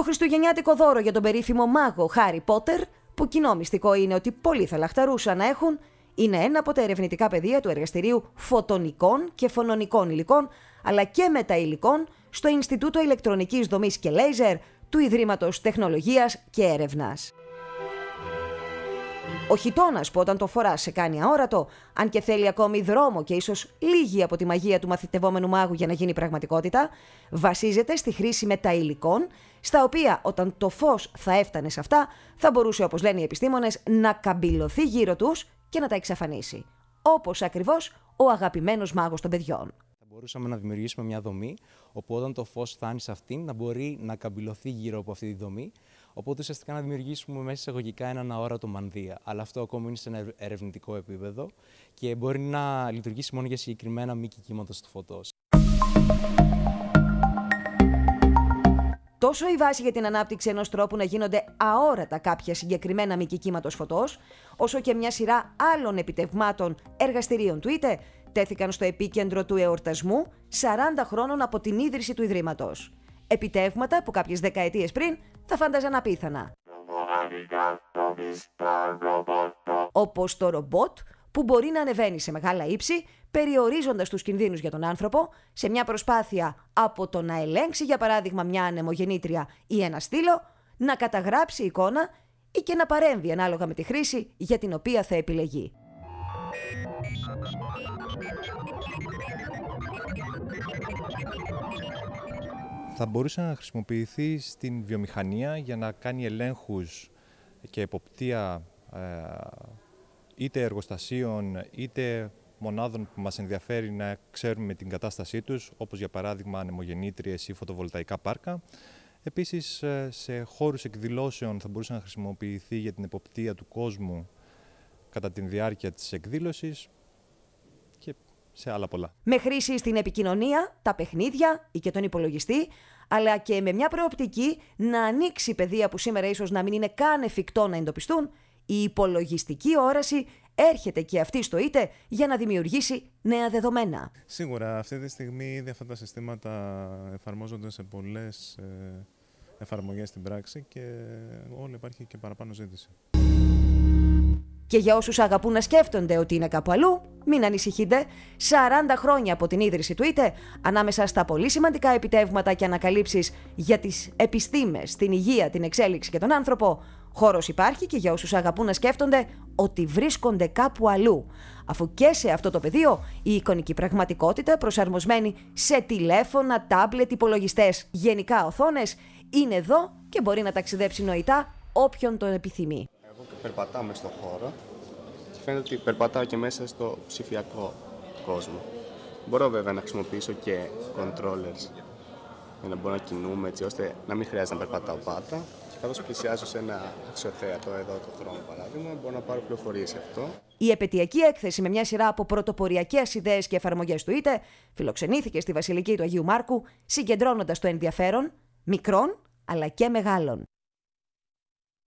Το χριστουγεννιάτικο δώρο για τον περίφημο μάγο Χάρι Πότερ, που κοινό μυστικό είναι ότι πολλοί θα λαχταρούσαν να έχουν, είναι ένα από τα ερευνητικά πεδία του εργαστηρίου φωτονικών και φωνονικών υλικών, αλλά και μεταηλικών στο Ινστιτούτο Ηλεκτρονικής Δομής και Λέιζερ του Ιδρύματος Τεχνολογίας και Έρευνας. Ο χιτόνα που όταν το φορά σε κάνει αόρατο, αν και θέλει ακόμη δρόμο και ίσως λίγη από τη μαγεία του μαθητευόμενου μάγου για να γίνει πραγματικότητα, βασίζεται στη χρήση μεταηλικών, στα οποία όταν το φως θα έφτανε σε αυτά, θα μπορούσε όπως λένε οι επιστήμονες να καμπυλωθεί γύρω τους και να τα εξαφανίσει. Όπως ακριβώς ο αγαπημένος μάγος των παιδιών. Θα μπορούσαμε να δημιουργήσουμε μια δομή, όπου όταν το φως φτάνει σε αυτήν, να μπορεί να καμπυλωθεί γύρω από αυτή τη δομή, Οπότε ουσιαστικά να δημιουργήσουμε μέσα εισαγωγικά έναν αόρατο μανδύα. Αλλά αυτό ακόμα είναι σε ένα ερευνητικό επίπεδο και μπορεί να λειτουργήσει μόνο για συγκεκριμένα μήκη κύματο του φωτό. Τόσο η βάση για την ανάπτυξη ενός τρόπου να γίνονται αόρατα κάποια συγκεκριμένα μήκη κύματο φωτός, όσο και μια σειρά άλλων επιτευγμάτων εργαστηρίων του ΙΤΕ, τέθηκαν στο επίκεντρο του εορτασμού 40 χρόνων από την ίδρυση του Ιδρύματος επιτεύγματα που κάποιες δεκαετίες πριν θα φάνταζαν απίθανα. Όπως το ρομπότ που μπορεί να ανεβαίνει σε μεγάλα ύψη, περιορίζοντας τους κινδύνους για τον άνθρωπο, σε μια προσπάθεια από το να ελέγξει για παράδειγμα μια ανεμογεννήτρια ή ένα στήλο, να καταγράψει εικόνα ή και να παρέμβει ανάλογα με τη χρήση για την οποία θα επιλεγεί. θα μπορούσε να χρησιμοποιηθεί στην βιομηχανία για να κάνει ελέγχους και εποπτεία ε, είτε εργοστασίων είτε μονάδων που μας ενδιαφέρει να ξέρουμε την κατάστασή τους, όπως για παράδειγμα ανεμογεννήτριες ή φωτοβολταϊκά πάρκα. Επίσης, ε, σε χώρους εκδηλώσεων θα μπορούσε να χρησιμοποιηθεί για την εποπτεία του κόσμου κατά τη διάρκεια της εκδήλωσης, σε Με χρήση στην επικοινωνία, τα παιχνίδια ή και τον υπολογιστή, αλλά και με μια προοπτική να ανοίξει παιδεία που σήμερα ίσως να μην είναι καν εφικτό να εντοπιστούν, η υπολογιστική όραση έρχεται και αυτή στο ΙΤΕ για να δημιουργήσει νέα δεδομένα. Σίγουρα, αυτή τη στιγμή ήδη αυτά τα συστήματα εφαρμόζονται σε πολλές ε, εφαρμογές στην πράξη και όλο υπάρχει και παραπάνω ζήτηση. Και για όσους αγαπούν να σκέφτονται ότι είναι κάπου αλλού, μην ανησυχείτε, 40 χρόνια από την ίδρυση του ΙΤΕ, ανάμεσα στα πολύ σημαντικά επιτεύγματα και ανακαλύψεις για τις επιστήμες, την υγεία, την εξέλιξη και τον άνθρωπο, χώρος υπάρχει και για όσους αγαπούν να σκέφτονται ότι βρίσκονται κάπου αλλού, αφού και σε αυτό το πεδίο η εικονική πραγματικότητα προσαρμοσμένη σε τηλέφωνα, τάμπλετ, υπολογιστές, γενικά οθόνες, είναι εδώ και μπορεί να ταξιδέψει νοητά όποιον τον επιθυμεί περπατάμε στον χώρο και φαίνεται ότι περπατάω και μέσα στο ψηφιακό κόσμο. Μπορώ βέβαια να χρησιμοποιήσω και controllers για να μπορώ να κινούμαι έτσι ώστε να μην χρειάζεται να περπατάω πάτα. Και καθώς πλησιάζω σε ένα αξιοθέατο εδώ το χρόνο παράδειγμα, μπορώ να πάρω πληροφορίες σε αυτό. Η επαιτειακή έκθεση με μια σειρά από πρωτοποριακές ιδέες και εφαρμογές του ΙΤΕ φιλοξενήθηκε στη Βασιλική του Αγίου Μάρκου, συγκεντρώνοντας το ενδιαφέρον μικρών αλλά και μεγάλων.